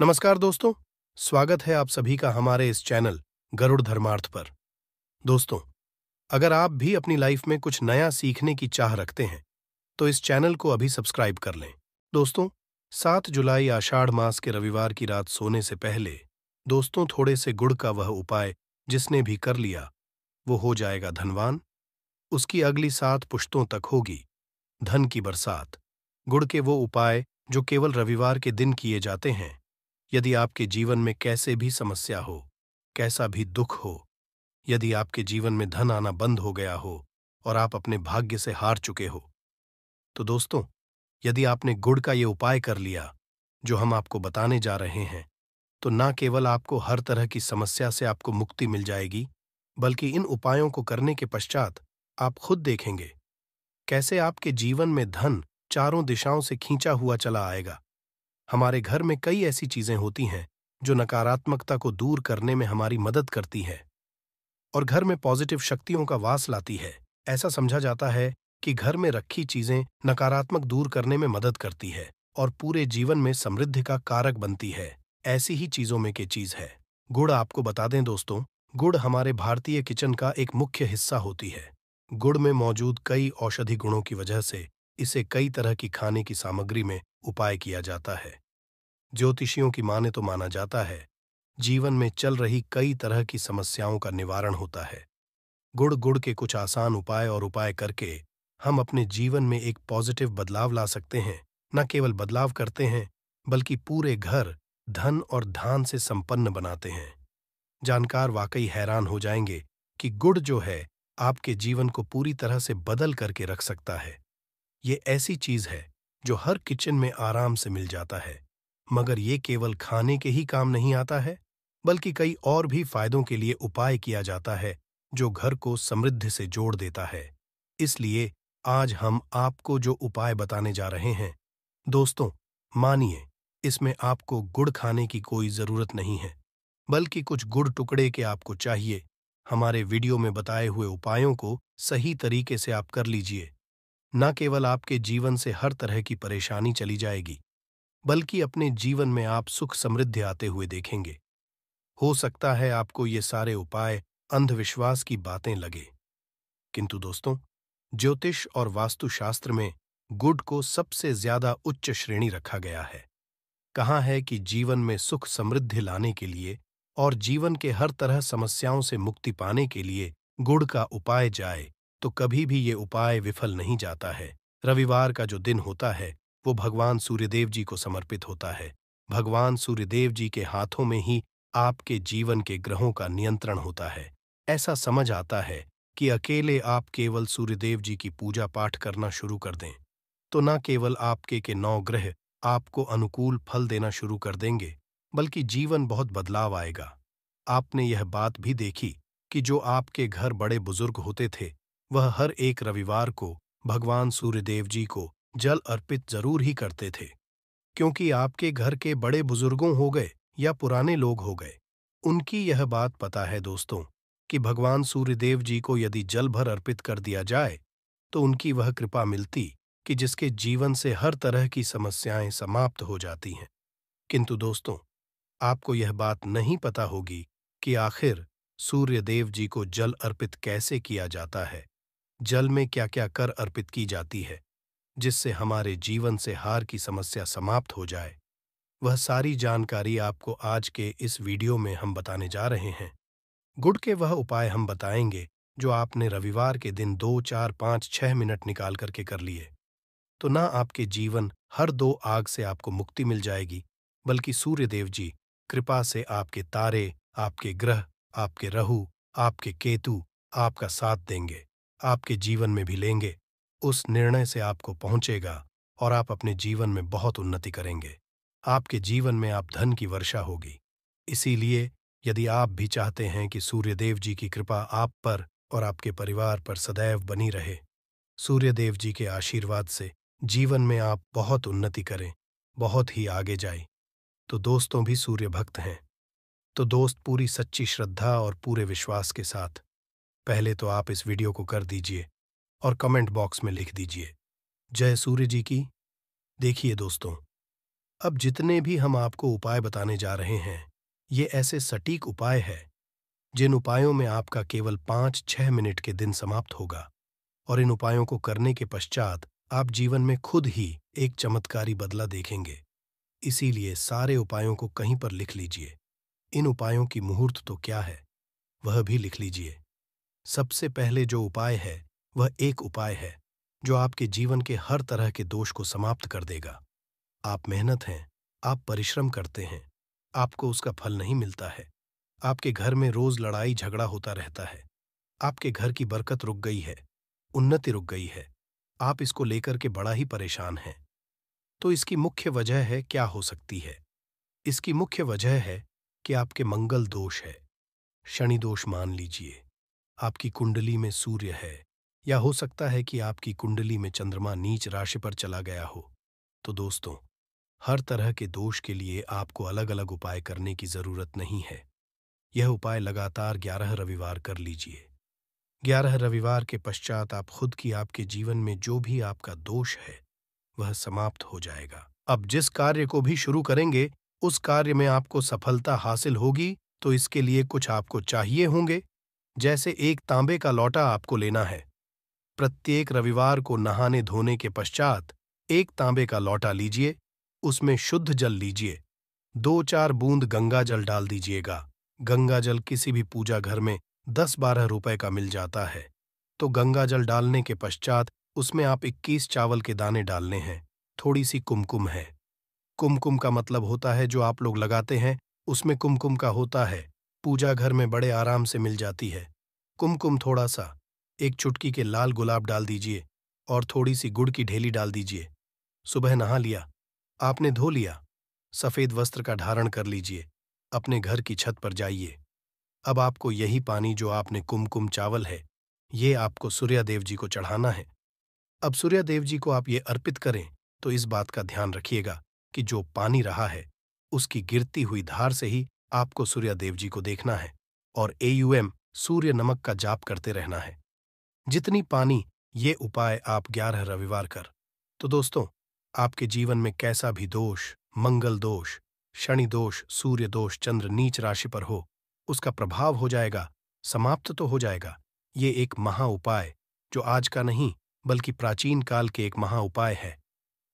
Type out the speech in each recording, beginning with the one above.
नमस्कार दोस्तों स्वागत है आप सभी का हमारे इस चैनल गरुड़ धर्मार्थ पर दोस्तों अगर आप भी अपनी लाइफ में कुछ नया सीखने की चाह रखते हैं तो इस चैनल को अभी सब्सक्राइब कर लें दोस्तों सात जुलाई आषाढ़ मास के रविवार की रात सोने से पहले दोस्तों थोड़े से गुड़ का वह उपाय जिसने भी कर लिया वो हो जाएगा धनवान उसकी अगली सात पुश्तों तक होगी धन की बरसात गुड़ के वो उपाय जो केवल रविवार के दिन किए जाते हैं यदि आपके जीवन में कैसे भी समस्या हो कैसा भी दुख हो यदि आपके जीवन में धन आना बंद हो गया हो और आप अपने भाग्य से हार चुके हो तो दोस्तों यदि आपने गुड़ का ये उपाय कर लिया जो हम आपको बताने जा रहे हैं तो न केवल आपको हर तरह की समस्या से आपको मुक्ति मिल जाएगी बल्कि इन उपायों को करने के पश्चात आप खुद देखेंगे कैसे आपके जीवन में धन चारों दिशाओं से खींचा हुआ चला आएगा हमारे घर में कई ऐसी चीजें होती हैं जो नकारात्मकता को दूर करने में हमारी मदद करती हैं और घर में पॉजिटिव शक्तियों का वास लाती है ऐसा समझा जाता है कि घर में रखी चीजें नकारात्मक दूर करने में मदद करती है और पूरे जीवन में समृद्धि का कारक बनती है ऐसी ही चीजों में के चीज है गुड़ आपको बता दें दोस्तों गुड़ हमारे भारतीय किचन का एक मुख्य हिस्सा होती है गुड़ में मौजूद कई औषधि गुणों की वजह से इसे कई तरह की खाने की सामग्री में उपाय किया जाता है ज्योतिषियों की माने तो माना जाता है जीवन में चल रही कई तरह की समस्याओं का निवारण होता है गुड़ गुड़ के कुछ आसान उपाय और उपाय करके हम अपने जीवन में एक पॉजिटिव बदलाव ला सकते हैं न केवल बदलाव करते हैं बल्कि पूरे घर धन और धान से संपन्न बनाते हैं जानकार वाकई हैरान हो जाएंगे कि गुड़ जो है आपके जीवन को पूरी तरह से बदल करके रख सकता है ये ऐसी चीज है जो हर किचन में आराम से मिल जाता है मगर ये केवल खाने के ही काम नहीं आता है बल्कि कई और भी फायदों के लिए उपाय किया जाता है जो घर को समृद्ध से जोड़ देता है इसलिए आज हम आपको जो उपाय बताने जा रहे हैं दोस्तों मानिए इसमें आपको गुड़ खाने की कोई जरूरत नहीं है बल्कि कुछ गुड़ टुकड़े के आपको चाहिए हमारे वीडियो में बताए हुए उपायों को सही तरीके से आप कर लीजिए न केवल आपके जीवन से हर तरह की परेशानी चली जाएगी बल्कि अपने जीवन में आप सुख समृद्धि आते हुए देखेंगे हो सकता है आपको ये सारे उपाय अंधविश्वास की बातें लगे किंतु दोस्तों ज्योतिष और वास्तुशास्त्र में गुड को सबसे ज्यादा उच्च श्रेणी रखा गया है कहा है कि जीवन में सुख समृद्धि लाने के लिए और जीवन के हर तरह समस्याओं से मुक्ति पाने के लिए गुड़ का उपाय जाए तो कभी भी ये उपाय विफल नहीं जाता है रविवार का जो दिन होता है वो भगवान सूर्यदेव जी को समर्पित होता है भगवान सूर्यदेव जी के हाथों में ही आपके जीवन के ग्रहों का नियंत्रण होता है ऐसा समझ आता है कि अकेले आप केवल सूर्यदेव जी की पूजा पाठ करना शुरू कर दें तो न केवल आपके के नौ ग्रह आपको अनुकूल फल देना शुरू कर देंगे बल्कि जीवन बहुत बदलाव आएगा आपने यह बात भी देखी कि जो आपके घर बड़े बुजुर्ग होते थे वह हर एक रविवार को भगवान सूर्यदेव जी को जल अर्पित जरूर ही करते थे क्योंकि आपके घर के बड़े बुजुर्गों हो गए या पुराने लोग हो गए उनकी यह बात पता है दोस्तों कि भगवान सूर्यदेव जी को यदि जल भर अर्पित कर दिया जाए तो उनकी वह कृपा मिलती कि जिसके जीवन से हर तरह की समस्याएं समाप्त हो जाती हैं किंतु दोस्तों आपको यह बात नहीं पता होगी कि आखिर सूर्यदेव जी को जल अर्पित कैसे किया जाता है जल में क्या क्या कर अर्पित की जाती है जिससे हमारे जीवन से हार की समस्या समाप्त हो जाए वह सारी जानकारी आपको आज के इस वीडियो में हम बताने जा रहे हैं गुड़ के वह उपाय हम बताएंगे जो आपने रविवार के दिन दो चार पाँच छह मिनट निकाल करके कर लिए तो ना आपके जीवन हर दो आग से आपको मुक्ति मिल जाएगी बल्कि सूर्यदेव जी कृपा से आपके तारे आपके ग्रह आपके रहु आपके केतु आपका साथ देंगे आपके जीवन में भी लेंगे उस निर्णय से आपको पहुंचेगा और आप अपने जीवन में बहुत उन्नति करेंगे आपके जीवन में आप धन की वर्षा होगी इसीलिए यदि आप भी चाहते हैं कि सूर्यदेव जी की कृपा आप पर और आपके परिवार पर सदैव बनी रहे सूर्यदेव जी के आशीर्वाद से जीवन में आप बहुत उन्नति करें बहुत ही आगे जाए तो दोस्तों भी सूर्य भक्त हैं तो दोस्त पूरी सच्ची श्रद्धा और पूरे विश्वास के साथ पहले तो आप इस वीडियो को कर दीजिए और कमेंट बॉक्स में लिख दीजिए जय सूर्य जी की देखिए दोस्तों अब जितने भी हम आपको उपाय बताने जा रहे हैं ये ऐसे सटीक उपाय है जिन उपायों में आपका केवल पांच छह मिनट के दिन समाप्त होगा और इन उपायों को करने के पश्चात आप जीवन में खुद ही एक चमत्कारी बदला देखेंगे इसीलिए सारे उपायों को कहीं पर लिख लीजिए इन उपायों की मुहूर्त तो क्या है वह भी लिख लीजिए सबसे पहले जो उपाय है वह एक उपाय है जो आपके जीवन के हर तरह के दोष को समाप्त कर देगा आप मेहनत हैं आप परिश्रम करते हैं आपको उसका फल नहीं मिलता है आपके घर में रोज लड़ाई झगड़ा होता रहता है आपके घर की बरकत रुक गई है उन्नति रुक गई है आप इसको लेकर के बड़ा ही परेशान हैं तो इसकी मुख्य वजह है क्या हो सकती है इसकी मुख्य वजह है कि आपके मंगल दोष है शनि दोष मान लीजिए आपकी कुंडली में सूर्य है या हो सकता है कि आपकी कुंडली में चंद्रमा नीच राशि पर चला गया हो तो दोस्तों हर तरह के दोष के लिए आपको अलग अलग उपाय करने की जरूरत नहीं है यह उपाय लगातार ग्यारह रविवार कर लीजिए ग्यारह रविवार के पश्चात आप खुद की आपके जीवन में जो भी आपका दोष है वह समाप्त हो जाएगा अब जिस कार्य को भी शुरू करेंगे उस कार्य में आपको सफलता हासिल होगी तो इसके लिए कुछ आपको चाहिए होंगे जैसे एक तांबे का लौटा आपको लेना है प्रत्येक रविवार को नहाने धोने के पश्चात एक तांबे का लौटा लीजिए उसमें शुद्ध जल लीजिए दो चार बूंद गंगा जल डाल दीजिएगा गंगा जल किसी भी पूजा घर में दस बारह रुपए का मिल जाता है तो गंगा जल डालने के पश्चात उसमें आप इक्कीस चावल के दाने डालने हैं थोड़ी सी कुमकुम है कुमकुम का मतलब होता है जो आप लोग लगाते हैं उसमें कुमकुम का होता है पूजा घर में बड़े आराम से मिल जाती है कुमकुम थोड़ा सा एक चुटकी के लाल गुलाब डाल दीजिए और थोड़ी सी गुड़ की ढेली डाल दीजिए सुबह नहा लिया आपने धो लिया सफेद वस्त्र का धारण कर लीजिए अपने घर की छत पर जाइए अब आपको यही पानी जो आपने कुमकुम चावल है ये आपको सूर्यादेव जी को चढ़ाना है अब सूर्यादेव जी को आप ये अर्पित करें तो इस बात का ध्यान रखिएगा कि जो पानी रहा है उसकी गिरती हुई धार से ही आपको सूर्यादेव जी को देखना है और एयूएम सूर्य नमक का जाप करते रहना है जितनी पानी ये उपाय आप ग्यारह रविवार कर तो दोस्तों आपके जीवन में कैसा भी दोष मंगल दोष शनि दोष सूर्य दोष चंद्र नीच राशि पर हो उसका प्रभाव हो जाएगा समाप्त तो हो जाएगा ये एक महा उपाय जो आज का नहीं बल्कि प्राचीन काल के एक महा उपाय है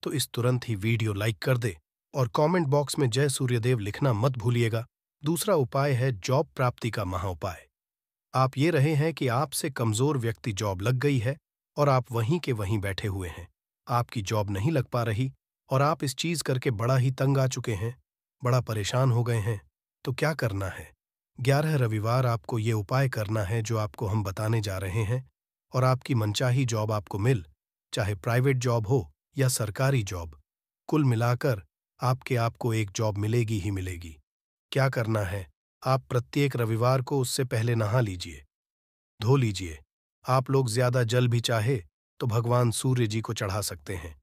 तो इस तुरंत ही वीडियो लाइक कर दे और कमेंट बॉक्स में जय सूर्यदेव लिखना मत भूलिएगा दूसरा उपाय है जॉब प्राप्ति का महा उपाय आप ये रहे हैं कि आपसे कमजोर व्यक्ति जॉब लग गई है और आप वहीं के वहीं बैठे हुए हैं आपकी जॉब नहीं लग पा रही और आप इस चीज करके बड़ा ही तंग आ चुके हैं बड़ा परेशान हो गए हैं तो क्या करना है ग्यारह रविवार आपको ये उपाय करना है जो आपको हम बताने जा रहे हैं और आपकी मनचाही जॉब आपको मिल चाहे प्राइवेट जॉब हो या सरकारी जॉब कुल मिलाकर आपके आपको एक जॉब मिलेगी ही मिलेगी क्या करना है आप प्रत्येक रविवार को उससे पहले नहा लीजिए धो लीजिए आप लोग ज्यादा जल भी चाहे तो भगवान सूर्य जी को चढ़ा सकते हैं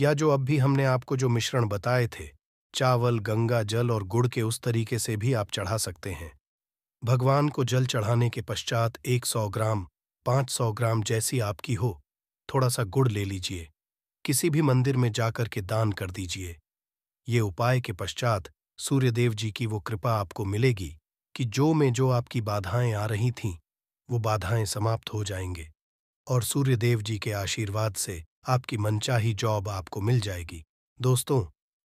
या जो अब भी हमने आपको जो मिश्रण बताए थे चावल गंगा जल और गुड़ के उस तरीके से भी आप चढ़ा सकते हैं भगवान को जल चढ़ाने के पश्चात 100 ग्राम 500 ग्राम जैसी आपकी हो थोड़ा सा गुड़ ले लीजिए किसी भी मंदिर में जाकर के दान कर दीजिए ये उपाय के पश्चात सूर्यदेव जी की वो कृपा आपको मिलेगी कि जो में जो आपकी बाधाएं आ रही थीं वो बाधाएं समाप्त हो जाएंगे और सूर्यदेव जी के आशीर्वाद से आपकी मनचाही जॉब आपको मिल जाएगी दोस्तों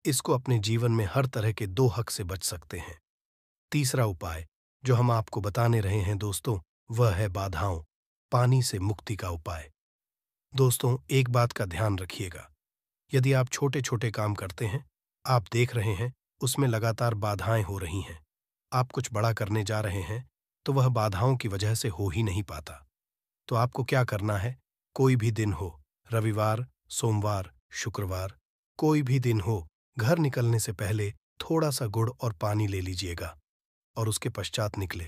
इसको अपने जीवन में हर तरह के दो हक से बच सकते हैं तीसरा उपाय जो हम आपको बताने रहे हैं दोस्तों वह है बाधाओं पानी से मुक्ति का उपाय दोस्तों एक बात का ध्यान रखिएगा यदि आप छोटे छोटे काम करते हैं आप देख रहे हैं उसमें लगातार बाधाएं हो रही हैं आप कुछ बड़ा करने जा रहे हैं तो वह बाधाओं की वजह से हो ही नहीं पाता तो आपको क्या करना है कोई भी दिन हो रविवार सोमवार शुक्रवार कोई भी दिन हो घर निकलने से पहले थोड़ा सा गुड़ और पानी ले लीजिएगा और उसके पश्चात निकले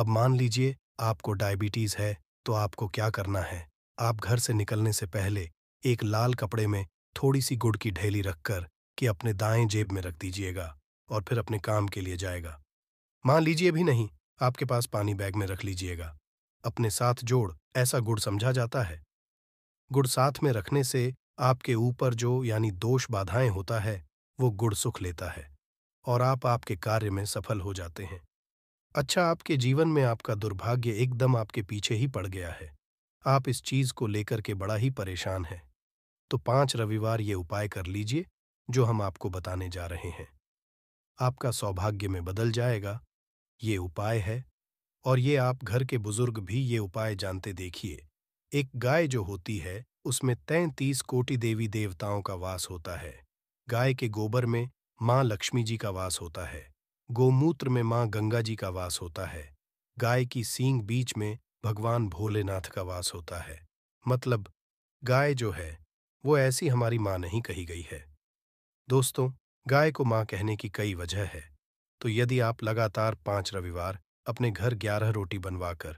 अब मान लीजिए आपको डायबिटीज है तो आपको क्या करना है आप घर से निकलने से पहले एक लाल कपड़े में थोड़ी सी गुड़ की ढेली रखकर कि अपने दाएं जेब में रख दीजिएगा और फिर अपने काम के लिए जाएगा मान लीजिए भी नहीं आपके पास पानी बैग में रख लीजिएगा अपने साथ जोड़ ऐसा गुड़ समझा जाता है गुड़ साथ में रखने से आपके ऊपर जो यानी दोष बाधाएं होता है वो गुड़ सुख लेता है और आप आपके कार्य में सफल हो जाते हैं अच्छा आपके जीवन में आपका दुर्भाग्य एकदम आपके पीछे ही पड़ गया है आप इस चीज को लेकर के बड़ा ही परेशान हैं तो पांच रविवार ये उपाय कर लीजिए जो हम आपको बताने जा रहे हैं आपका सौभाग्य में बदल जाएगा ये उपाय है और ये आप घर के बुजुर्ग भी ये उपाय जानते देखिए एक गाय जो होती है उसमें तैंतीस कोटि देवी देवताओं का वास होता है गाय के गोबर में माँ लक्ष्मी जी का वास होता है गोमूत्र में माँ गंगा जी का वास होता है गाय की सींग बीच में भगवान भोलेनाथ का वास होता है मतलब गाय जो है वो ऐसी हमारी माँ नहीं कही गई है दोस्तों गाय को माँ कहने की कई वजह है तो यदि आप लगातार पांच रविवार अपने घर ग्यारह रोटी बनवाकर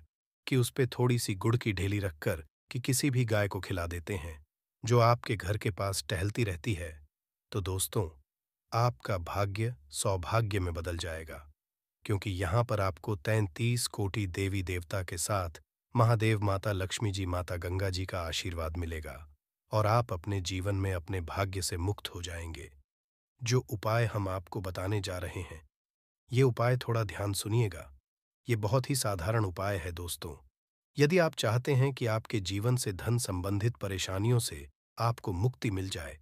कि उस पर थोड़ी सी गुड़ की ढेली रखकर कि किसी भी गाय को खिला देते हैं जो आपके घर के पास टहलती रहती है तो दोस्तों आपका भाग्य सौभाग्य में बदल जाएगा क्योंकि यहां पर आपको तैंतीस कोटि देवी देवता के साथ महादेव माता लक्ष्मी जी माता गंगा जी का आशीर्वाद मिलेगा और आप अपने जीवन में अपने भाग्य से मुक्त हो जाएंगे जो उपाय हम आपको बताने जा रहे हैं ये उपाय थोड़ा ध्यान सुनिएगा ये बहुत ही साधारण उपाय है दोस्तों यदि आप चाहते हैं कि आपके जीवन से धन संबंधित परेशानियों से आपको मुक्ति मिल जाए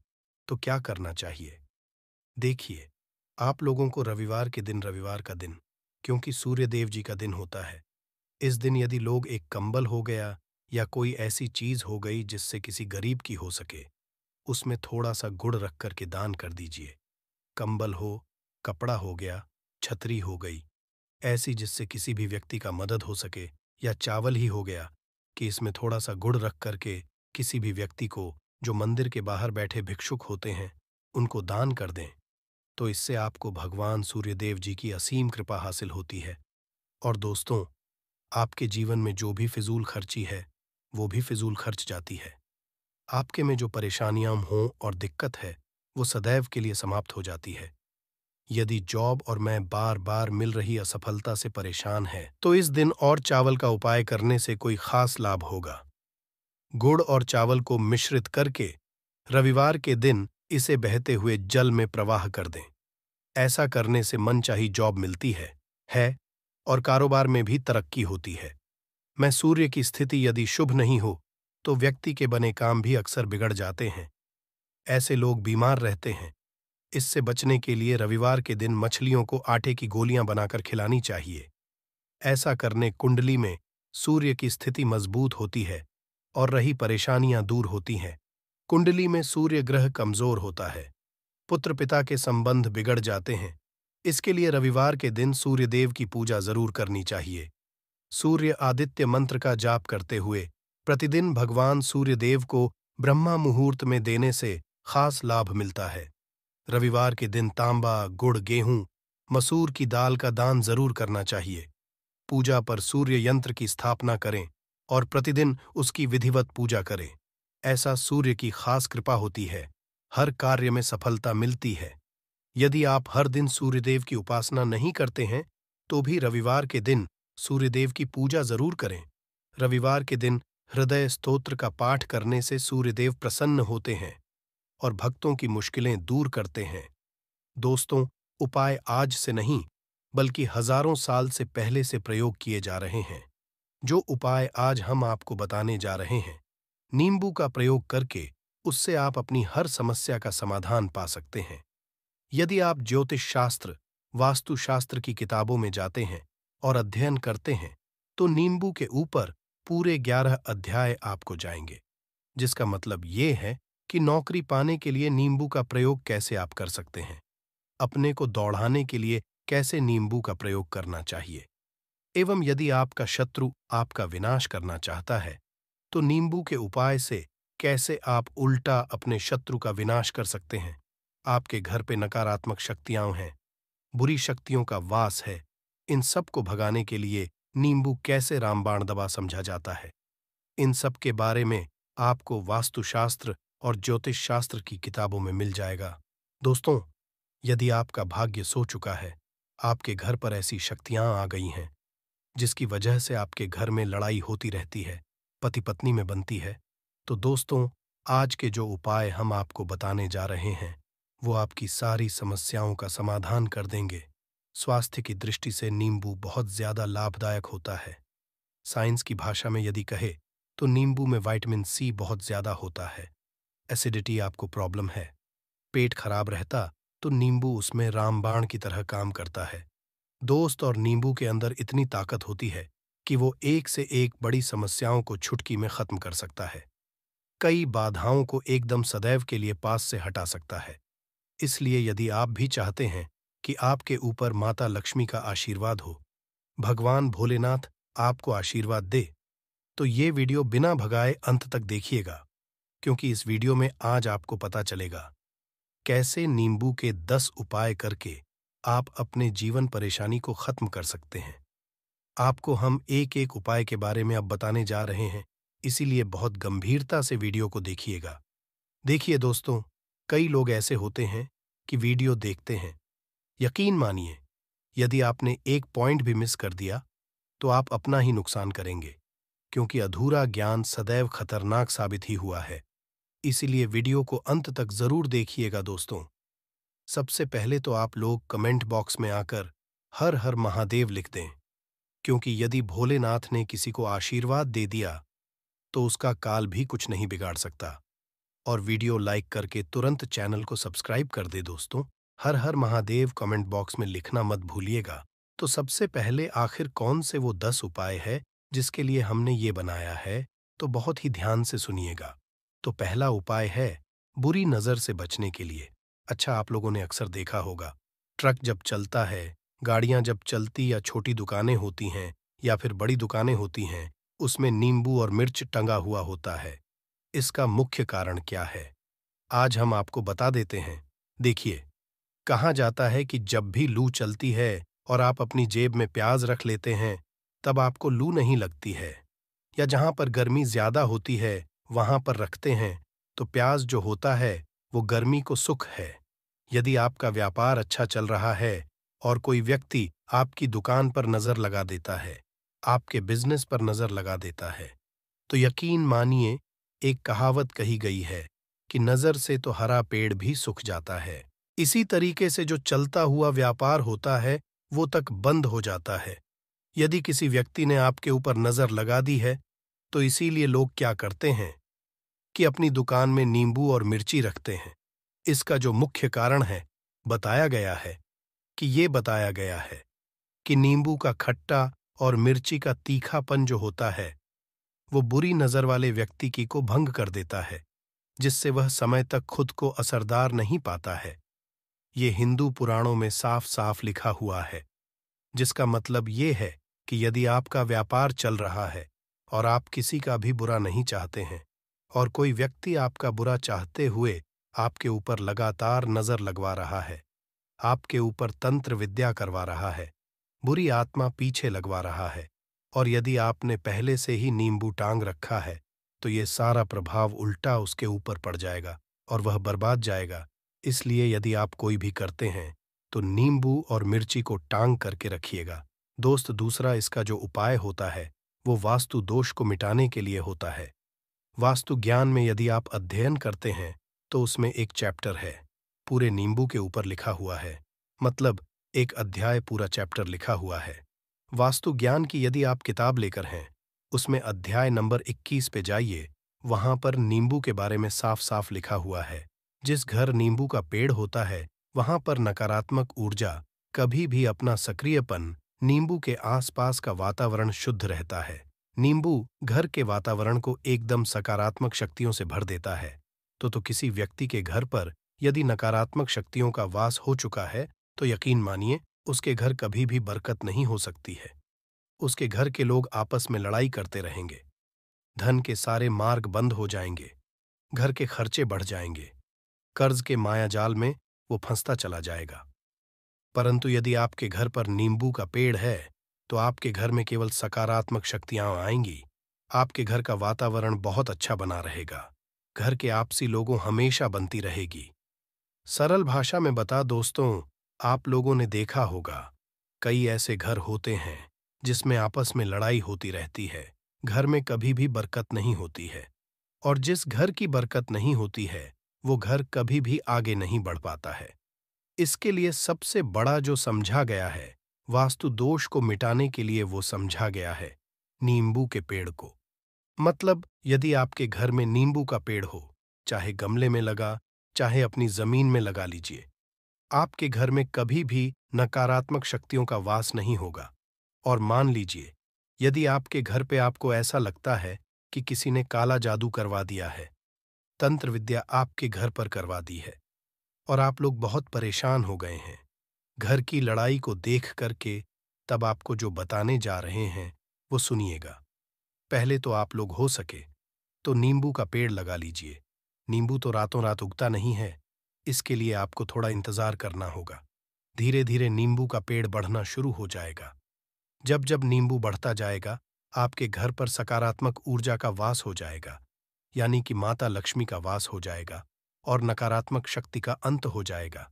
तो क्या करना चाहिए देखिए आप लोगों को रविवार के दिन रविवार का दिन क्योंकि सूर्यदेव जी का दिन होता है इस दिन यदि लोग एक कंबल हो गया या कोई ऐसी चीज हो गई जिससे किसी गरीब की हो सके उसमें थोड़ा सा गुड़ रख करके दान कर दीजिए कंबल हो कपड़ा हो गया छतरी हो गई ऐसी जिससे किसी भी व्यक्ति का मदद हो सके या चावल ही हो गया कि इसमें थोड़ा सा गुड़ रख करके किसी भी व्यक्ति को जो मंदिर के बाहर बैठे भिक्षुक होते हैं उनको दान कर दें तो इससे आपको भगवान सूर्यदेव जी की असीम कृपा हासिल होती है और दोस्तों आपके जीवन में जो भी फिजूल खर्ची है वो भी फिजूल खर्च जाती है आपके में जो परेशानियां हों और दिक्कत है वो सदैव के लिए समाप्त हो जाती है यदि जॉब और मैं बार बार मिल रही असफलता से परेशान है तो इस दिन और चावल का उपाय करने से कोई खास लाभ होगा गुड़ और चावल को मिश्रित करके रविवार के दिन इसे बहते हुए जल में प्रवाह कर दें ऐसा करने से मनचाही जॉब मिलती है है और कारोबार में भी तरक्की होती है मैं सूर्य की स्थिति यदि शुभ नहीं हो तो व्यक्ति के बने काम भी अक्सर बिगड़ जाते हैं ऐसे लोग बीमार रहते हैं इससे बचने के लिए रविवार के दिन मछलियों को आटे की गोलियां बनाकर खिलानी चाहिए ऐसा करने कुंडली में सूर्य की स्थिति मजबूत होती है और रही परेशानियां दूर होती हैं कुंडली में सूर्य ग्रह कमजोर होता है पुत्र पिता के संबंध बिगड़ जाते हैं इसके लिए रविवार के दिन सूर्यदेव की पूजा जरूर करनी चाहिए सूर्य आदित्य मंत्र का जाप करते हुए प्रतिदिन भगवान सूर्यदेव को ब्रह्मा मुहूर्त में देने से खास लाभ मिलता है रविवार के दिन तांबा गुड़ गेहूं मसूर की दाल का दान जरूर करना चाहिए पूजा पर सूर्य यंत्र की स्थापना करें और प्रतिदिन उसकी विधिवत पूजा करें ऐसा सूर्य की खास कृपा होती है हर कार्य में सफलता मिलती है यदि आप हर दिन सूर्यदेव की उपासना नहीं करते हैं तो भी रविवार के दिन सूर्यदेव की पूजा जरूर करें रविवार के दिन हृदय स्तोत्र का पाठ करने से सूर्यदेव प्रसन्न होते हैं और भक्तों की मुश्किलें दूर करते हैं दोस्तों उपाय आज से नहीं बल्कि हजारों साल से पहले से प्रयोग किए जा रहे हैं जो उपाय आज हम आपको बताने जा रहे हैं नींबू का प्रयोग करके उससे आप अपनी हर समस्या का समाधान पा सकते हैं यदि आप ज्योतिष शास्त्र वास्तुशास्त्र की किताबों में जाते हैं और अध्ययन करते हैं तो नींबू के ऊपर पूरे ग्यारह अध्याय आपको जाएंगे जिसका मतलब ये है कि नौकरी पाने के लिए नींबू का प्रयोग कैसे आप कर सकते हैं अपने को दौड़ाने के लिए कैसे नींबू का प्रयोग करना चाहिए एवं यदि आपका शत्रु आपका विनाश करना चाहता है तो नींबू के उपाय से कैसे आप उल्टा अपने शत्रु का विनाश कर सकते हैं आपके घर पे नकारात्मक शक्तियां हैं बुरी शक्तियों का वास है इन सब को भगाने के लिए नींबू कैसे रामबाण दबा समझा जाता है इन सब के बारे में आपको वास्तुशास्त्र और ज्योतिष शास्त्र की किताबों में मिल जाएगा दोस्तों यदि आपका भाग्य सो चुका है आपके घर पर ऐसी शक्तियां आ गई हैं जिसकी वजह से आपके घर में लड़ाई होती रहती है पति पत्नी में बनती है तो दोस्तों आज के जो उपाय हम आपको बताने जा रहे हैं वो आपकी सारी समस्याओं का समाधान कर देंगे स्वास्थ्य की दृष्टि से नींबू बहुत ज्यादा लाभदायक होता है साइंस की भाषा में यदि कहे तो नींबू में विटामिन सी बहुत ज्यादा होता है एसिडिटी आपको प्रॉब्लम है पेट खराब रहता तो नींबू उसमें रामबाण की तरह काम करता है दोस्त और नींबू के अंदर इतनी ताकत होती है कि वो एक से एक बड़ी समस्याओं को छुटकी में खत्म कर सकता है कई बाधाओं को एकदम सदैव के लिए पास से हटा सकता है इसलिए यदि आप भी चाहते हैं कि आपके ऊपर माता लक्ष्मी का आशीर्वाद हो भगवान भोलेनाथ आपको आशीर्वाद दे तो ये वीडियो बिना भगाए अंत तक देखिएगा क्योंकि इस वीडियो में आज आपको पता चलेगा कैसे नींबू के दस उपाय करके आप अपने जीवन परेशानी को खत्म कर सकते हैं आपको हम एक एक उपाय के बारे में अब बताने जा रहे हैं इसीलिए बहुत गंभीरता से वीडियो को देखिएगा देखिए दोस्तों कई लोग ऐसे होते हैं कि वीडियो देखते हैं यकीन मानिए यदि आपने एक पॉइंट भी मिस कर दिया तो आप अपना ही नुकसान करेंगे क्योंकि अधूरा ज्ञान सदैव खतरनाक साबित ही हुआ है इसीलिए वीडियो को अंत तक जरूर देखिएगा दोस्तों सबसे पहले तो आप लोग कमेंट बॉक्स में आकर हर हर महादेव लिख दें क्योंकि यदि भोलेनाथ ने किसी को आशीर्वाद दे दिया तो उसका काल भी कुछ नहीं बिगाड़ सकता और वीडियो लाइक करके तुरंत चैनल को सब्सक्राइब कर दे दोस्तों हर हर महादेव कमेंट बॉक्स में लिखना मत भूलिएगा तो सबसे पहले आखिर कौन से वो दस उपाय है जिसके लिए हमने ये बनाया है तो बहुत ही ध्यान से सुनिएगा तो पहला उपाय है बुरी नज़र से बचने के लिए अच्छा आप लोगों ने अक्सर देखा होगा ट्रक जब चलता है गाड़ियां जब चलती या छोटी दुकानें होती हैं या फिर बड़ी दुकानें होती हैं उसमें नींबू और मिर्च टंगा हुआ होता है इसका मुख्य कारण क्या है आज हम आपको बता देते हैं देखिए कहा जाता है कि जब भी लू चलती है और आप अपनी जेब में प्याज रख लेते हैं तब आपको लू नहीं लगती है या जहां पर गर्मी ज्यादा होती है वहां पर रखते हैं तो प्याज जो होता है वो गर्मी को सुख है यदि आपका व्यापार अच्छा चल रहा है और कोई व्यक्ति आपकी दुकान पर नजर लगा देता है आपके बिजनेस पर नजर लगा देता है तो यकीन मानिए एक कहावत कही गई है कि नजर से तो हरा पेड़ भी सूख जाता है इसी तरीके से जो चलता हुआ व्यापार होता है वो तक बंद हो जाता है यदि किसी व्यक्ति ने आपके ऊपर नजर लगा दी है तो इसीलिए लोग क्या करते हैं कि अपनी दुकान में नींबू और मिर्ची रखते हैं इसका जो मुख्य कारण है बताया गया है कि ये बताया गया है कि नींबू का खट्टा और मिर्ची का तीखापन जो होता है वो बुरी नजर वाले व्यक्ति की को भंग कर देता है जिससे वह समय तक खुद को असरदार नहीं पाता है ये हिंदू पुराणों में साफ साफ लिखा हुआ है जिसका मतलब ये है कि यदि आपका व्यापार चल रहा है और आप किसी का भी बुरा नहीं चाहते हैं और कोई व्यक्ति आपका बुरा चाहते हुए आपके ऊपर लगातार नजर लगवा रहा है आपके ऊपर तंत्र विद्या करवा रहा है बुरी आत्मा पीछे लगवा रहा है और यदि आपने पहले से ही नींबू टांग रखा है तो ये सारा प्रभाव उल्टा उसके ऊपर पड़ जाएगा और वह बर्बाद जाएगा इसलिए यदि आप कोई भी करते हैं तो नींबू और मिर्ची को टांग करके रखिएगा दोस्त दूसरा इसका जो उपाय होता है वो वास्तु दोष को मिटाने के लिए होता है वास्तु ज्ञान में यदि आप अध्ययन करते हैं तो उसमें एक चैप्टर है पूरे नींबू के ऊपर लिखा हुआ है मतलब एक अध्याय पूरा चैप्टर लिखा हुआ है वास्तु ज्ञान की यदि आप किताब लेकर हैं उसमें अध्याय नंबर 21 पे जाइए वहां पर नींबू के बारे में साफ साफ लिखा हुआ है जिस घर नींबू का पेड़ होता है वहां पर नकारात्मक ऊर्जा कभी भी अपना सक्रियपन नींबू के आसपास का वातावरण शुद्ध रहता है नींबू घर के वातावरण को एकदम सकारात्मक शक्तियों से भर देता है तो तो किसी व्यक्ति के घर पर यदि नकारात्मक शक्तियों का वास हो चुका है तो यकीन मानिए उसके घर कभी भी बरकत नहीं हो सकती है उसके घर के लोग आपस में लड़ाई करते रहेंगे धन के सारे मार्ग बंद हो जाएंगे घर के खर्चे बढ़ जाएंगे कर्ज के मायाजाल में वो फंसता चला जाएगा परंतु यदि आपके घर पर नींबू का पेड़ है तो आपके घर में केवल सकारात्मक शक्तियां आएंगी आपके घर का वातावरण बहुत अच्छा बना रहेगा घर के आपसी लोगों हमेशा बनती रहेगी सरल भाषा में बता दोस्तों आप लोगों ने देखा होगा कई ऐसे घर होते हैं जिसमें आपस में लड़ाई होती रहती है घर में कभी भी बरकत नहीं होती है और जिस घर की बरकत नहीं होती है वो घर कभी भी आगे नहीं बढ़ पाता है इसके लिए सबसे बड़ा जो समझा गया है वास्तु दोष को मिटाने के लिए वो समझा गया है नींबू के पेड़ को मतलब यदि आपके घर में नींबू का पेड़ हो चाहे गमले में लगा चाहे अपनी जमीन में लगा लीजिए आपके घर में कभी भी नकारात्मक शक्तियों का वास नहीं होगा और मान लीजिए यदि आपके घर पे आपको ऐसा लगता है कि किसी ने काला जादू करवा दिया है तंत्र विद्या आपके घर पर करवा दी है और आप लोग बहुत परेशान हो गए हैं घर की लड़ाई को देख करके तब आपको जो बताने जा रहे हैं वो सुनिएगा पहले तो आप लोग हो सके तो नींबू का पेड़ लगा लीजिए नींबू तो रातों रात उगता नहीं है इसके लिए आपको थोड़ा इंतजार करना होगा धीरे धीरे नींबू का पेड़ बढ़ना शुरू हो जाएगा जब जब नींबू बढ़ता जाएगा आपके घर पर सकारात्मक ऊर्जा का वास हो जाएगा यानी कि माता लक्ष्मी का वास हो जाएगा और नकारात्मक शक्ति का अंत हो जाएगा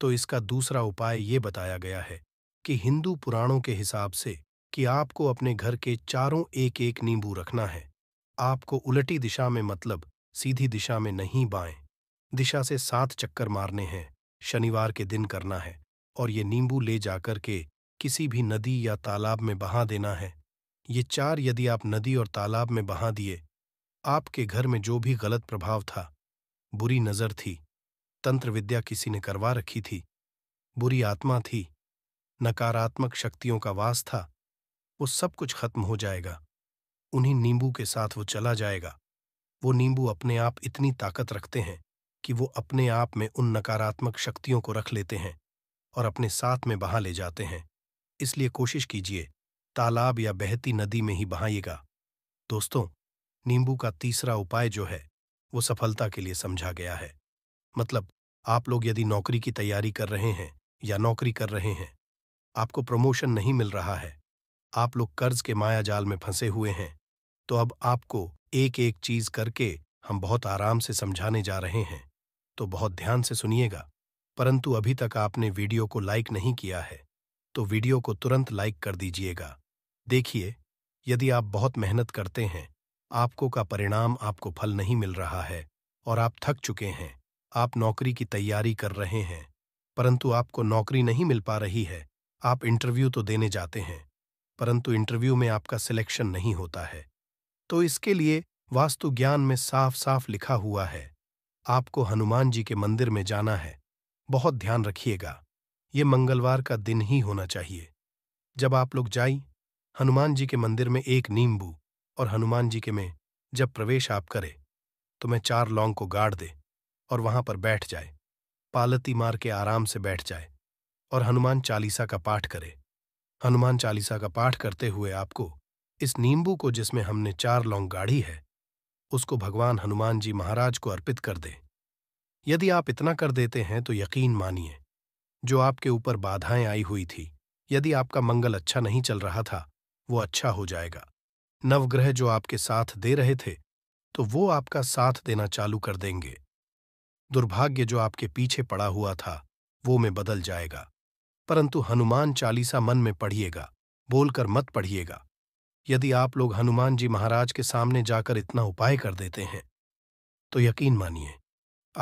तो इसका दूसरा उपाय ये बताया गया है कि हिंदू पुराणों के हिसाब से कि आपको अपने घर के चारों एक एक नींबू रखना है आपको उलटी दिशा में मतलब सीधी दिशा में नहीं बाएं दिशा से सात चक्कर मारने हैं शनिवार के दिन करना है और ये नींबू ले जाकर के किसी भी नदी या तालाब में बहा देना है ये चार यदि आप नदी और तालाब में बहा दिए आपके घर में जो भी गलत प्रभाव था बुरी नजर थी तंत्र विद्या किसी ने करवा रखी थी बुरी आत्मा थी नकारात्मक शक्तियों का वास था वो सब कुछ खत्म हो जाएगा उन्हीं नींबू के साथ वो चला जाएगा वो नींबू अपने आप इतनी ताकत रखते हैं कि वो अपने आप में उन नकारात्मक शक्तियों को रख लेते हैं और अपने साथ में बहा ले जाते हैं इसलिए कोशिश कीजिए तालाब या बहती नदी में ही बहाइएगा दोस्तों नींबू का तीसरा उपाय जो है वो सफलता के लिए समझा गया है मतलब आप लोग यदि नौकरी की तैयारी कर रहे हैं या नौकरी कर रहे हैं आपको प्रमोशन नहीं मिल रहा है आप लोग कर्ज के माया जाल में फंसे हुए हैं तो अब आपको एक एक चीज करके हम बहुत आराम से समझाने जा रहे हैं तो बहुत ध्यान से सुनिएगा परंतु अभी तक आपने वीडियो को लाइक नहीं किया है तो वीडियो को तुरंत लाइक कर दीजिएगा देखिए यदि आप बहुत मेहनत करते हैं आपको का परिणाम आपको फल नहीं मिल रहा है और आप थक चुके हैं आप नौकरी की तैयारी कर रहे हैं परंतु आपको नौकरी नहीं मिल पा रही है आप इंटरव्यू तो देने जाते हैं परंतु इंटरव्यू में आपका सिलेक्शन नहीं होता है तो इसके लिए वास्तु ज्ञान में साफ साफ लिखा हुआ है आपको हनुमान जी के मंदिर में जाना है बहुत ध्यान रखिएगा ये मंगलवार का दिन ही होना चाहिए जब आप लोग जाई हनुमान जी के मंदिर में एक नींबू और हनुमान जी के में जब प्रवेश आप करे तो मैं चार लौंग को गाड़ दे और वहां पर बैठ जाए पालती मार के आराम से बैठ जाए और हनुमान चालीसा का पाठ करे हनुमान चालीसा का पाठ करते हुए आपको इस नींबू को जिसमें हमने चार लौंग गाढ़ी है उसको भगवान हनुमान जी महाराज को अर्पित कर दें यदि आप इतना कर देते हैं तो यकीन मानिए जो आपके ऊपर बाधाएं आई हुई थी यदि आपका मंगल अच्छा नहीं चल रहा था वो अच्छा हो जाएगा नवग्रह जो आपके साथ दे रहे थे तो वो आपका साथ देना चालू कर देंगे दुर्भाग्य जो आपके पीछे पड़ा हुआ था वो में बदल जाएगा परंतु हनुमान चालीसा मन में पढ़िएगा बोलकर मत पढ़िएगा यदि आप लोग हनुमान जी महाराज के सामने जाकर इतना उपाय कर देते हैं तो यकीन मानिए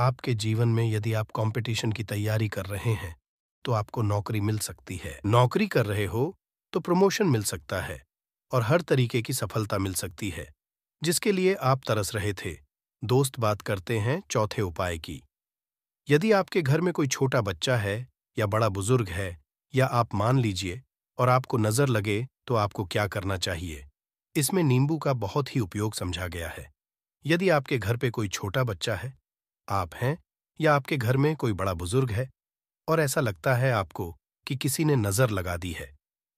आपके जीवन में यदि आप कंपटीशन की तैयारी कर रहे हैं तो आपको नौकरी मिल सकती है नौकरी कर रहे हो तो प्रमोशन मिल सकता है और हर तरीके की सफलता मिल सकती है जिसके लिए आप तरस रहे थे दोस्त बात करते हैं चौथे उपाय की यदि आपके घर में कोई छोटा बच्चा है या बड़ा बुजुर्ग है या आप मान लीजिए और आपको नजर लगे तो आपको क्या करना चाहिए इसमें नींबू का बहुत ही उपयोग समझा गया है यदि आपके घर पे कोई छोटा बच्चा है आप हैं या आपके घर में कोई बड़ा बुजुर्ग है और ऐसा लगता है आपको कि किसी ने नजर लगा दी है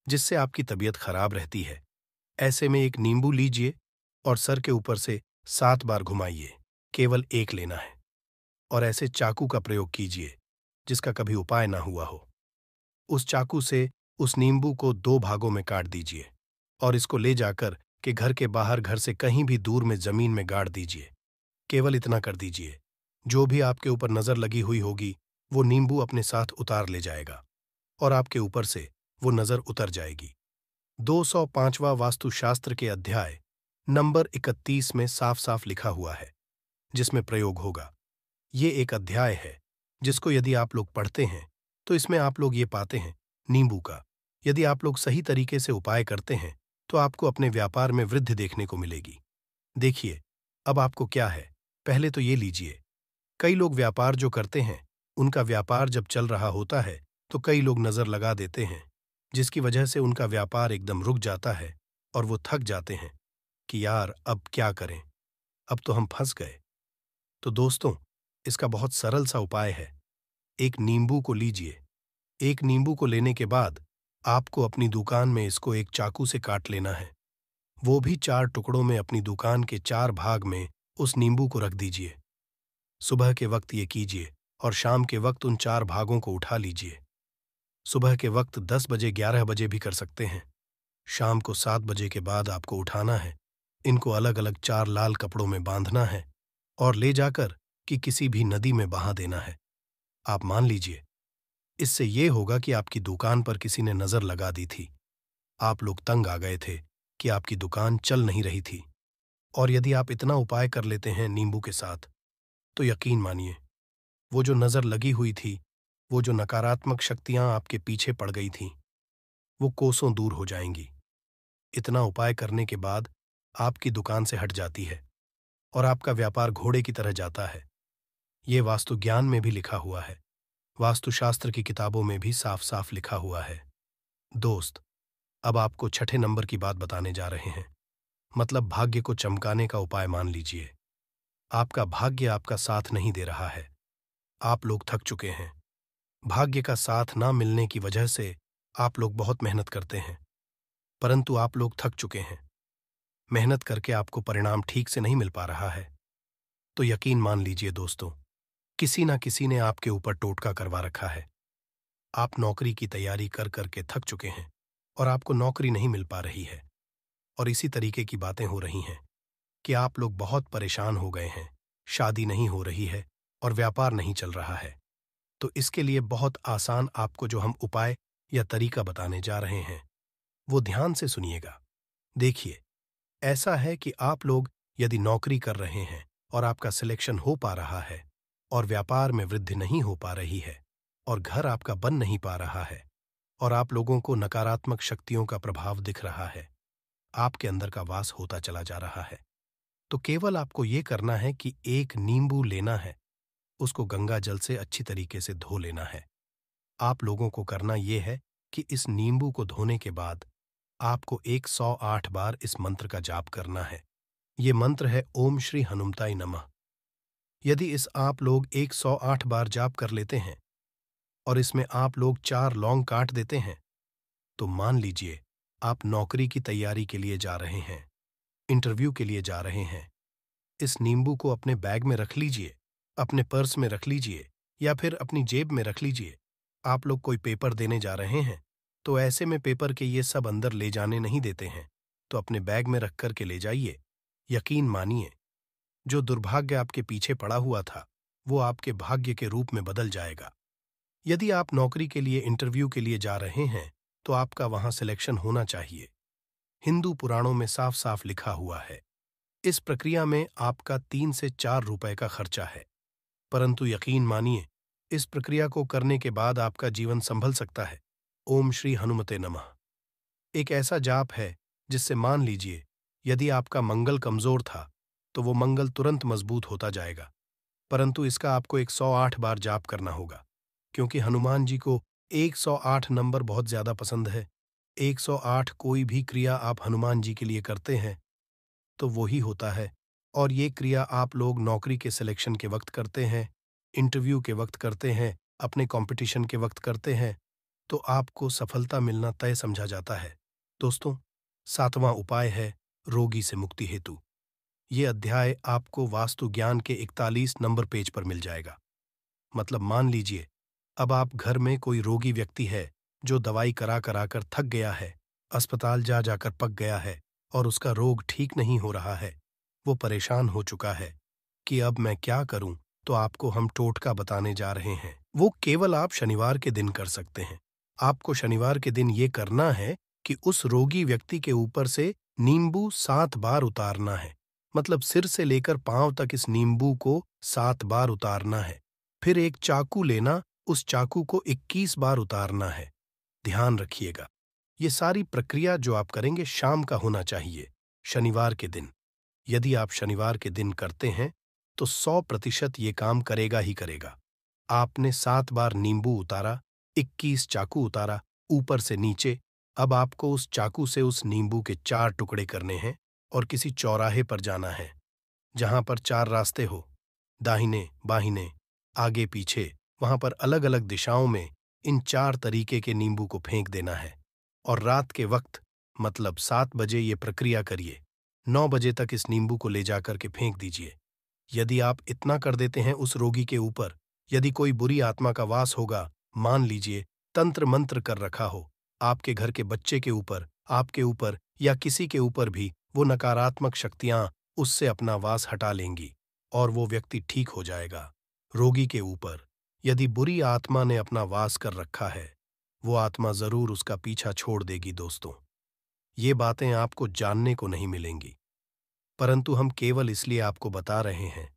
जिससे आपकी तबीयत खराब रहती है ऐसे में एक नींबू लीजिए और सर के ऊपर से सात बार घुमाइए केवल एक लेना है और ऐसे चाकू का प्रयोग कीजिए जिसका कभी उपाय ना हुआ हो उस चाकू से उस नींबू को दो भागों में काट दीजिए और इसको ले जाकर के घर के बाहर घर से कहीं भी दूर में जमीन में गाड़ दीजिए केवल इतना कर दीजिए जो भी आपके ऊपर नजर लगी हुई होगी वो नींबू अपने साथ उतार ले जाएगा और आपके ऊपर से वो नजर उतर जाएगी दो सौ पांचवा वास्तुशास्त्र के अध्याय नंबर इकतीस में साफ साफ लिखा हुआ है जिसमें प्रयोग होगा ये एक अध्याय है जिसको यदि आप लोग पढ़ते हैं तो इसमें आप लोग ये पाते हैं नींबू का यदि आप लोग सही तरीके से उपाय करते हैं तो आपको अपने व्यापार में वृद्धि देखने को मिलेगी देखिए अब आपको क्या है पहले तो ये लीजिए कई लोग व्यापार जो करते हैं उनका व्यापार जब चल रहा होता है तो कई लोग नज़र लगा देते हैं जिसकी वजह से उनका व्यापार एकदम रुक जाता है और वो थक जाते हैं कि यार अब क्या करें अब तो हम फंस गए तो दोस्तों इसका बहुत सरल सा उपाय है एक नींबू को लीजिए एक नींबू को लेने के बाद आपको अपनी दुकान में इसको एक चाकू से काट लेना है वो भी चार टुकड़ों में अपनी दुकान के चार भाग में उस नींबू को रख दीजिए सुबह के वक्त ये कीजिए और शाम के वक्त उन चार भागों को उठा लीजिए सुबह के वक्त दस बजे ग्यारह बजे भी कर सकते हैं शाम को सात बजे के बाद आपको उठाना है इनको अलग अलग चार लाल कपड़ों में बांधना है और ले जाकर कि किसी भी नदी में बहा देना है आप मान लीजिए इससे ये होगा कि आपकी दुकान पर किसी ने नजर लगा दी थी आप लोग तंग आ गए थे कि आपकी दुकान चल नहीं रही थी और यदि आप इतना उपाय कर लेते हैं नींबू के साथ तो यकीन मानिए वो जो नजर लगी हुई थी वो जो नकारात्मक शक्तियां आपके पीछे पड़ गई थीं वो कोसों दूर हो जाएंगी इतना उपाय करने के बाद आपकी दुकान से हट जाती है और आपका व्यापार घोड़े की तरह जाता है ये वास्तु ज्ञान में भी लिखा हुआ है वास्तुशास्त्र की किताबों में भी साफ साफ लिखा हुआ है दोस्त अब आपको छठे नंबर की बात बताने जा रहे हैं मतलब भाग्य को चमकाने का उपाय मान लीजिए आपका भाग्य आपका साथ नहीं दे रहा है आप लोग थक चुके हैं भाग्य का साथ ना मिलने की वजह से आप लोग बहुत मेहनत करते हैं परंतु आप लोग थक चुके हैं मेहनत करके आपको परिणाम ठीक से नहीं मिल पा रहा है तो यकीन मान लीजिए दोस्तों किसी ना किसी ने आपके ऊपर टोटका करवा रखा है आप नौकरी की तैयारी कर करके थक चुके हैं और आपको नौकरी नहीं मिल पा रही है और इसी तरीके की बातें हो रही हैं कि आप लोग बहुत परेशान हो गए हैं शादी नहीं हो रही है और व्यापार नहीं चल रहा है तो इसके लिए बहुत आसान आपको जो हम उपाय या तरीका बताने जा रहे हैं वो ध्यान से सुनिएगा देखिए ऐसा है कि आप लोग यदि नौकरी कर रहे हैं और आपका सिलेक्शन हो पा रहा है और व्यापार में वृद्धि नहीं हो पा रही है और घर आपका बन नहीं पा रहा है और आप लोगों को नकारात्मक शक्तियों का प्रभाव दिख रहा है आपके अंदर का वास होता चला जा रहा है तो केवल आपको ये करना है कि एक नींबू लेना है उसको गंगा जल से अच्छी तरीके से धो लेना है आप लोगों को करना यह है कि इस नींबू को धोने के बाद आपको 108 बार इस मंत्र का जाप करना है ये मंत्र है ओम श्री हनुमताई नमः यदि इस आप लोग 108 बार जाप कर लेते हैं और इसमें आप लोग चार लौंग काट देते हैं तो मान लीजिए आप नौकरी की तैयारी के लिए जा रहे हैं इंटरव्यू के लिए जा रहे हैं इस नींबू को अपने बैग में रख लीजिए अपने पर्स में रख लीजिए या फिर अपनी जेब में रख लीजिए आप लोग कोई पेपर देने जा रहे हैं तो ऐसे में पेपर के ये सब अंदर ले जाने नहीं देते हैं तो अपने बैग में रख कर के ले जाइए यकीन मानिए जो दुर्भाग्य आपके पीछे पड़ा हुआ था वो आपके भाग्य के रूप में बदल जाएगा यदि आप नौकरी के लिए इंटरव्यू के लिए जा रहे हैं तो आपका वहां सिलेक्शन होना चाहिए हिंदू पुराणों में साफ साफ लिखा हुआ है इस प्रक्रिया में आपका तीन से चार रुपए का खर्चा है परंतु यकीन मानिए इस प्रक्रिया को करने के बाद आपका जीवन संभल सकता है ओम श्री हनुमते नमः एक ऐसा जाप है जिससे मान लीजिए यदि आपका मंगल कमजोर था तो वो मंगल तुरंत मजबूत होता जाएगा परंतु इसका आपको 108 बार जाप करना होगा क्योंकि हनुमान जी को 108 नंबर बहुत ज्यादा पसंद है 108 कोई भी क्रिया आप हनुमान जी के लिए करते हैं तो वो ही होता है और ये क्रिया आप लोग नौकरी के सिलेक्शन के वक्त करते हैं इंटरव्यू के वक्त करते हैं अपने कंपटीशन के वक्त करते हैं तो आपको सफलता मिलना तय समझा जाता है दोस्तों सातवां उपाय है रोगी से मुक्ति हेतु ये अध्याय आपको वास्तु ज्ञान के 41 नंबर पेज पर मिल जाएगा मतलब मान लीजिए अब आप घर में कोई रोगी व्यक्ति है जो दवाई करा करा कर थक गया है अस्पताल जा जाकर पक गया है और उसका रोग ठीक नहीं हो रहा है वो परेशान हो चुका है कि अब मैं क्या करूं तो आपको हम टोटका बताने जा रहे हैं वो केवल आप शनिवार के दिन कर सकते हैं आपको शनिवार के दिन ये करना है कि उस रोगी व्यक्ति के ऊपर से नींबू सात बार उतारना है मतलब सिर से लेकर पांव तक इस नींबू को सात बार उतारना है फिर एक चाकू लेना उस चाकू को 21 बार उतारना है ध्यान रखिएगा ये सारी प्रक्रिया जो आप करेंगे शाम का होना चाहिए शनिवार के दिन यदि आप शनिवार के दिन करते हैं तो सौ प्रतिशत ये काम करेगा ही करेगा आपने सात बार नींबू उतारा इक्कीस चाकू उतारा ऊपर से नीचे अब आपको उस चाकू से उस नींबू के चार टुकड़े करने हैं और किसी चौराहे पर जाना है जहां पर चार रास्ते हो दाहिने बाहिने आगे पीछे वहां पर अलग अलग दिशाओं में इन चार तरीके के नींबू को फेंक देना है और रात के वक्त मतलब सात बजे ये प्रक्रिया करिए नौ बजे तक इस नींबू को ले जाकर के फेंक दीजिए यदि आप इतना कर देते हैं उस रोगी के ऊपर यदि कोई बुरी आत्मा का वास होगा मान लीजिए तंत्र मंत्र कर रखा हो आपके घर के बच्चे के ऊपर आपके ऊपर या किसी के ऊपर भी वो नकारात्मक शक्तियां उससे अपना वास हटा लेंगी और वो व्यक्ति ठीक हो जाएगा रोगी के ऊपर यदि बुरी आत्मा ने अपना वास कर रखा है वो आत्मा जरूर उसका पीछा छोड़ देगी दोस्तों ये बातें आपको जानने को नहीं मिलेंगी परंतु हम केवल इसलिए आपको बता रहे हैं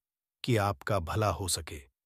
कि आपका भला हो सके